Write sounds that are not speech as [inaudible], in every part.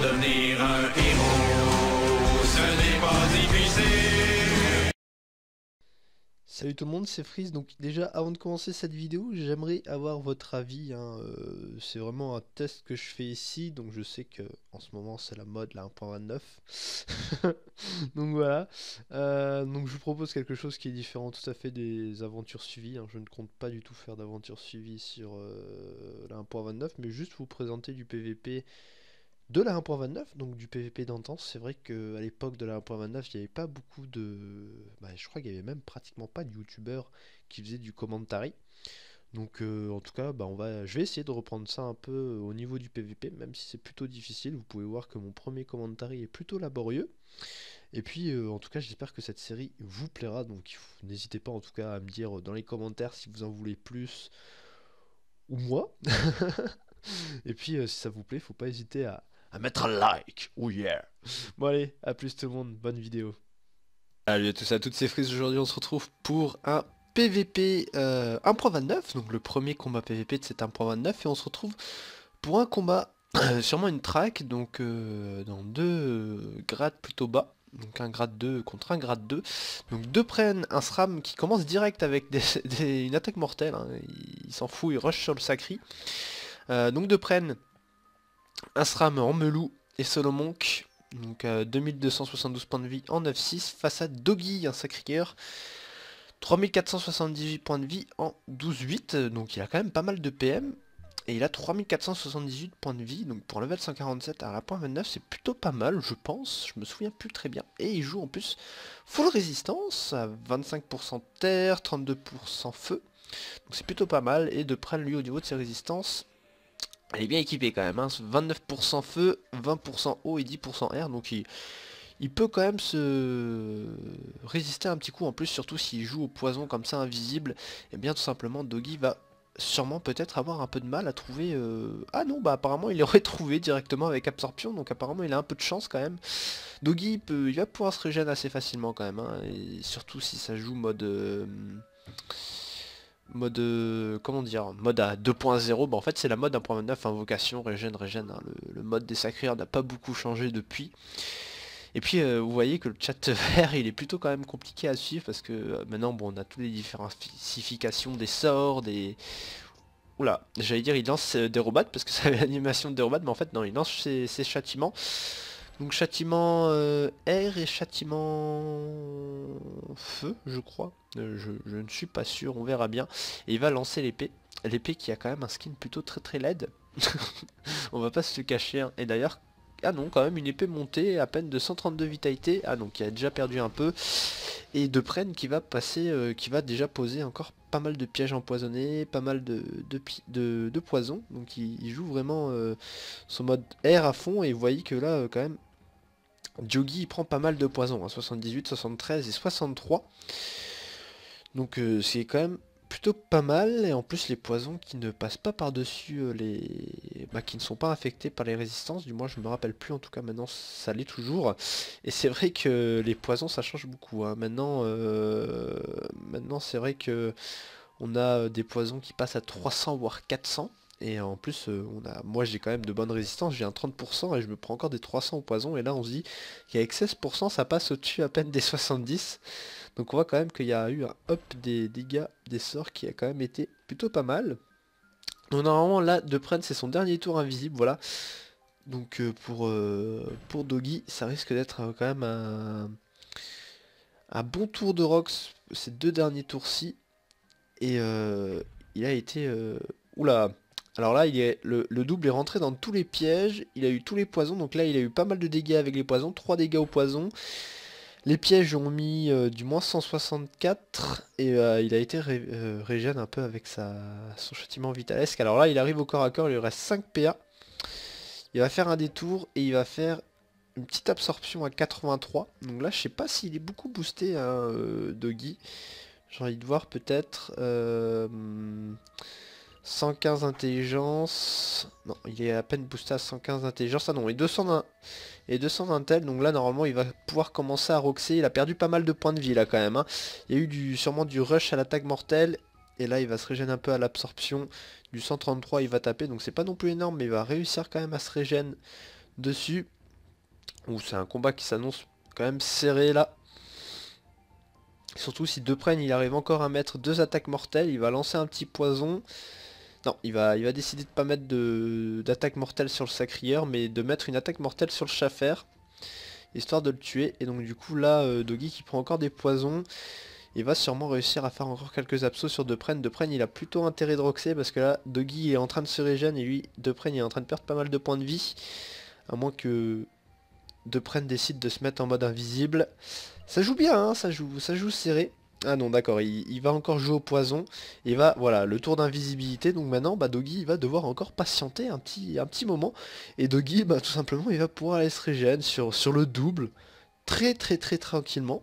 devenir un héros. Ce n'est pas difficile Salut tout le monde, c'est Freeze. Donc déjà, avant de commencer cette vidéo, j'aimerais avoir votre avis. Hein, euh, c'est vraiment un test que je fais ici, donc je sais que en ce moment c'est la mode, la 1.29. [laughs] donc voilà. Euh, donc je vous propose quelque chose qui est différent tout à fait des aventures suivies. Hein. Je ne compte pas du tout faire d'aventures suivies sur euh, la 1.29, mais juste vous présenter du PVP de la 1.29, donc du PVP d'antan. C'est vrai qu'à l'époque de la 1.29, il n'y avait pas beaucoup de. Bah, je crois qu'il n'y avait même pratiquement pas de youtubeurs qui faisaient du commentary. Donc euh, en tout cas, bah, on va... je vais essayer de reprendre ça un peu euh, au niveau du PVP, même si c'est plutôt difficile. Vous pouvez voir que mon premier commentary est plutôt laborieux. Et puis euh, en tout cas, j'espère que cette série vous plaira. Donc n'hésitez pas en tout cas à me dire dans les commentaires si vous en voulez plus ou moi. [laughs] Et puis si ça vous plaît, faut pas hésiter à, mettre un like. ou oh yeah. Bon allez, à plus tout le monde, bonne vidéo. Salut à tous à toutes ces frises, aujourd'hui on se retrouve pour un PVP 1.29, euh, donc le premier combat PVP de cet 1.29 et on se retrouve pour un combat, euh, sûrement une track, donc euh, dans deux grades plutôt bas. Donc un grade 2 contre un grade 2. Donc deux prennent un SRAM qui commence direct avec des, [laughs] une attaque mortelle. Hein. Il, s'en fout, il rush sur le Sacri. donc deux prennent Asram en Melou et Solomonk. Donc 2272 euh, points de vie en 9-6 face à Doggy, un sacré cœur, 3478 points de vie en 12-8. Donc il a quand même pas mal de PM. Et il a 3478 points de vie. Donc pour level 147 à la point 29, c'est plutôt pas mal, je pense. Je me souviens plus très bien. Et il joue en plus full résistance à 25% terre, 32% feu. Donc c'est plutôt pas mal. Et de prendre lui au niveau de ses résistances. Elle est bien équipée quand même, 29% hein. feu, 20% eau et 10% air, donc il, il, peut quand même se résister un petit coup en plus, surtout s'il joue au poison comme ça invisible, et eh bien tout simplement Doggy va sûrement peut-être avoir un peu de mal à trouver... Euh, ah non, bah apparemment il l'aurait [laughs] trouvé directement avec Absorption, donc apparemment il a un peu de chance quand même. Doggy, peut... il va pouvoir se régénérer assez facilement quand même, hein, et surtout si ça joue mode... Euh, mode euh, comment dire mode à 2.0 bah en fait c'est la mode 1.9 invocation régène régène hein, le, mode des sacrières n'a pas beaucoup changé depuis et puis euh, vous voyez que le chat [laughs] vert il est plutôt quand même compliqué à suivre parce que euh, maintenant bon on a toutes les spécifications des sorts des oula j'allais dire il lance des robots parce que ça avait l'animation des robots mais en fait non il lance ses, ses châtiments donc châtiment R et châtiment feu, je crois. Euh, je, ne suis pas sûr, on verra bien. Et il va lancer l'épée. L'épée qui a quand même un skin plutôt très très laid. [laughs] on va pas se le cacher. Hein. Et d'ailleurs, ah non, quand même une épée montée, à peine de 132 vitalité. Ah non, qui a déjà perdu un peu. Et de Prenne qui va passer, euh, qui va déjà poser encore pas mal de pièges empoisonnés, pas mal de, de, de, poison. Donc il, joue vraiment euh, son mode air à fond. Et vous voyez que là, quand même, Jogi il prend pas mal de poisons, 78, 73 et 63. Donc euh, c'est quand même plutôt pas mal, et en plus les poisons qui ne passent pas par-dessus euh, les... Bah, qui ne sont pas affectés par les résistances, du moins je me rappelle plus, en tout cas maintenant ça l'est toujours. Et c'est vrai que les poisons ça change beaucoup, hein. maintenant, euh, maintenant c'est vrai que on a des poisons qui passent à 300 voire 400. Et en plus, euh, on a, moi j'ai quand même de bonnes résistances, j'ai un 30% et je me prends encore des 300 au poison. Et là on se dit qu'avec 16%, ça passe au-dessus à peine des 70. Donc on voit quand même qu'il y a eu un hop des dégâts des sorts qui a quand même été plutôt pas mal. Donc normalement là, De prince c'est son dernier tour invisible, voilà. Donc euh, pour, euh, pour Doggy, ça risque d'être quand même un, un, bon tour de Rox ces deux derniers tours-ci. Et il a été... Oula alors là, le, double est rentré dans tous les pièges. Il a eu tous les poisons. Donc là, il a eu pas mal de dégâts avec les poisons. 3 dégâts au poison. Les pièges ont mis euh, du moins 164. Et euh, il a été euh, un peu avec sa, son châtiment vitalesque. Alors là, il arrive au corps à corps. Il lui reste 5 PA. Il va faire un détour et il va faire une petite absorption à 83. Donc là, je sais pas s'il est beaucoup boosté, hein, Doggy. J'ai envie de voir peut-être... 115 intelligence. Non, il est à peine boosté à 115 intelligence. Ah non, et 220. Et 220 tel. Donc là, normalement, il va pouvoir commencer à roxer. Il a perdu pas mal de points de vie là quand même. Hein. Il y a eu du, sûrement du rush à l'attaque mortelle. Et là, il va se régénérer un peu à l'absorption. Du 133, il va taper. Donc c'est pas non plus énorme, mais il va réussir quand même à se régénérer dessus. Ou c'est un combat qui s'annonce quand même serré là. Surtout si deux prennent, il arrive encore à mettre deux attaques mortelles, il va lancer un petit poison. Non, il va, il va décider de pas mettre d'attaque mortelle sur le sacrieur, mais de mettre une attaque mortelle sur le chafer. histoire de le tuer. Et donc du coup là, euh, Doggy qui prend encore des poisons, il va sûrement réussir à faire encore quelques absos sur Deprenne. Deprenne, il a plutôt intérêt de roxer parce que là, Doggy est en train de se régénérer et lui, Deprenne, il est en train de perdre pas mal de points de vie. À moins que Deprenne décide de se mettre en mode invisible. Ça joue bien, hein, ça joue, ça joue serré. Ah non, d'accord, il, va encore jouer au poison. Il va, voilà, le tour d'invisibilité. Donc maintenant, bah, Doggy, il va devoir encore patienter un petit, un petit moment. Et Doggy, bah, tout simplement, il va pouvoir aller se régénérer sur, sur le double. Très, très, très tranquillement.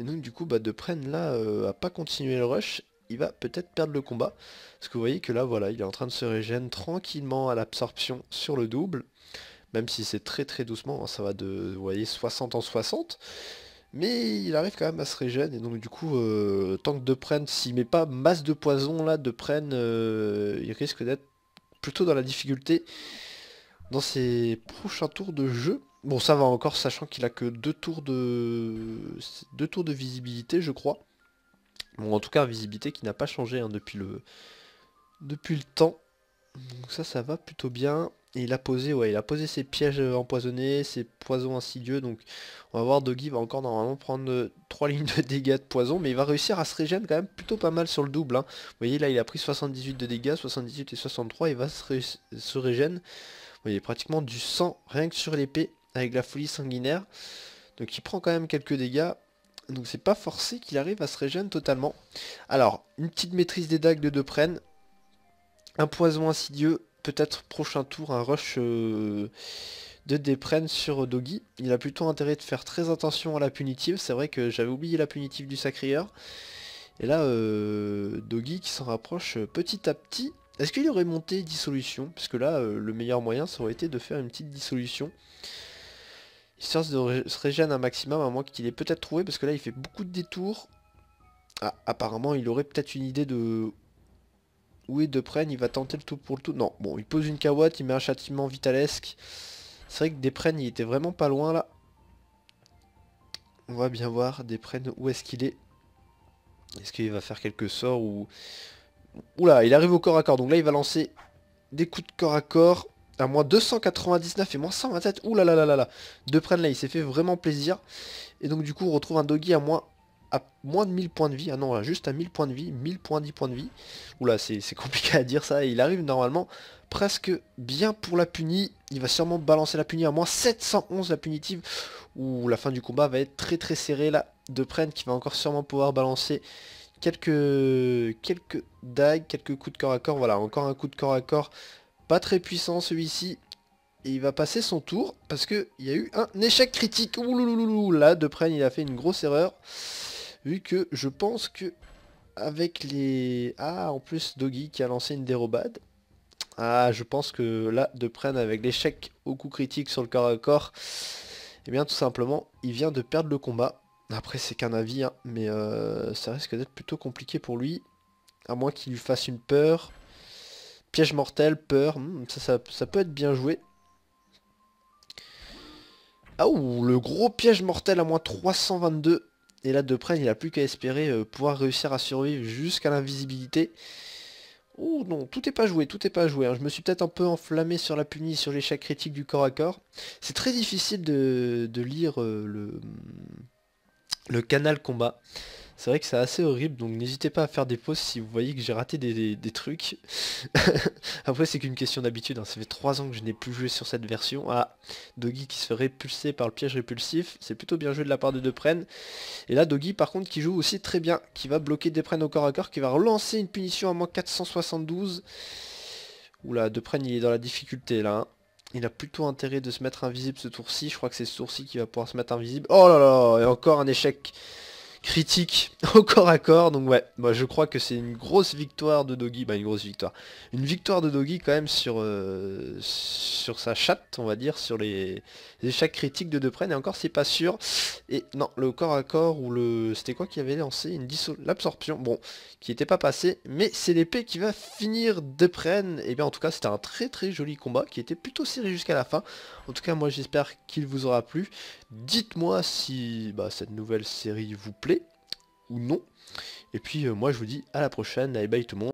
Et donc, du coup, bah, de prenne là, à euh, à pas continuer le rush, il va peut-être perdre le combat. Parce que vous voyez que là, voilà, il est en train de se régénérer tranquillement à l'absorption sur le double. Même si c'est très, très doucement. Hein, ça va de, vous voyez, 60 en 60. Mais il arrive quand même à se régène et donc du coup euh, tant que de prenne, s'il met pas masse de poison là, de prenne, euh, il risque d'être plutôt dans la difficulté dans ses prochains tours de jeu. Bon ça va encore sachant qu'il a que deux tours de. deux tours de visibilité je crois. Bon en tout cas visibilité qui n'a pas changé hein, depuis le. depuis le temps. Donc ça ça va plutôt bien. Et il a posé, ouais, il a posé ses pièges euh, empoisonnés, ses poisons insidieux. Donc on va voir Doggy va encore normalement prendre 3 euh, [laughs] lignes de dégâts de poison. Mais il va réussir à se régénérer quand même plutôt pas mal sur le double. Hein. Vous voyez là il a pris 78 de dégâts, 78 et 63. Il va se, régénérer. Vous voyez pratiquement du sang rien que sur l'épée avec la folie sanguinaire. Donc il prend quand même quelques dégâts. Donc c'est pas forcé qu'il arrive à se régénérer totalement. Alors, une petite maîtrise des dagues de Deprène, Un poison insidieux, peut-être prochain tour un rush euh, de Déprenne sur Doggy. Il a plutôt intérêt de faire très attention à la punitive. C'est vrai que j'avais oublié la punitive du Sacrieur. Et là, euh, Doggy qui s'en rapproche euh, petit à petit. Est-ce qu'il aurait monté dissolution Parce que là, euh, le meilleur moyen, ça aurait été de faire une petite dissolution. Histoire de se régène un maximum, à moins qu'il ait peut-être trouvé, parce que là, il fait beaucoup de détours. Ah, apparemment, il aurait peut-être une idée de où de Deprenne il va tenter le tout pour le tout. Non, bon, il pose une kawatte il met un châtiment vitalesque. C'est vrai que Deprène, il était vraiment pas loin, là. On va bien voir, Deprenne où est-ce qu'il est Est-ce qu'il va faire quelques sorts ou... Oula, il arrive au corps à corps, donc là, il va lancer des coups de corps à corps à moins 299 et moins 127. Ouh là là là là là. De là, il s'est fait vraiment plaisir. Et donc du coup, on retrouve un doggy à moins à moins de 1000 points de vie, ah non, juste à 1000 points de vie, 1000 points points 10 de vie. Oula, c'est compliqué à dire ça, il arrive normalement presque bien pour la punie. Il va sûrement balancer la punie à moins 711 la punitive, où la fin du combat va être très très serrée là. De Prenne qui va encore sûrement pouvoir balancer quelques, quelques dagues, quelques coups de corps à corps. Voilà, encore un coup de corps à corps, pas très puissant celui-ci. Et il va passer son tour parce qu'il y a eu un échec critique. Oulouloulou là, De il a fait une grosse erreur vu que je pense que avec les... Ah, en plus Doggy qui a lancé une dérobade. Ah, je pense que là, de prennent avec l'échec au coup critique sur le corps à corps, eh bien tout simplement, il vient de perdre le combat. Après, c'est qu'un avis, hein, mais euh, ça risque d'être plutôt compliqué pour lui. À moins qu'il lui fasse une peur. Piège mortel, peur, hmm, ça, ça peut être bien joué. Ah ouh, le gros piège mortel à moins 322. Et là, de près, il n'a plus qu'à espérer euh, pouvoir réussir à survivre jusqu'à l'invisibilité. Oh non, tout n'est pas joué, tout n'est pas joué. Hein. Je me suis peut-être un peu enflammé sur la punie, sur l'échec critique du corps à corps. C'est très difficile de, lire euh, le canal combat. C'est vrai que c'est assez horrible, donc n'hésitez pas à faire des pauses si vous voyez que j'ai raté des, trucs. [laughs] Après, c'est qu'une question d'habitude, hein. ça fait 3 ans que je n'ai plus joué sur cette version. Ah, Doggy qui se fait répulser par le piège répulsif, c'est plutôt bien joué de la part de Depren. Et là, Doggy, par contre, qui joue aussi très bien, qui va bloquer Depren au corps à corps, qui va relancer une punition à moins 472. Oula, Depren, il est dans la difficulté, là. Hein. Il a plutôt intérêt de se mettre invisible ce tour-ci. Je crois que c'est ce tour-ci qui va pouvoir se mettre invisible. Oh là là, et encore un échec critique [laughs] au corps à corps. Donc ouais, moi je crois que c'est une grosse victoire de Doggy. Bah une grosse victoire. Une victoire de Doggy quand même sur, euh, sur sa chatte, on va dire, sur les, les échecs critiques de Depren. Et encore c'est pas sûr. Et non, le corps à corps ou le... C'était quoi qui avait lancé une L'absorption, bon, qui n'était pas passé. Mais c'est l'épée qui va finir Depren. Et bien en tout cas c'était un très très joli combat qui était plutôt serré jusqu'à la fin. En tout cas moi j'espère qu'il vous aura plu. Dites-moi si bah, cette nouvelle série vous plaît ou non. Et puis euh, moi je vous dis à la prochaine, bye bye tout le monde.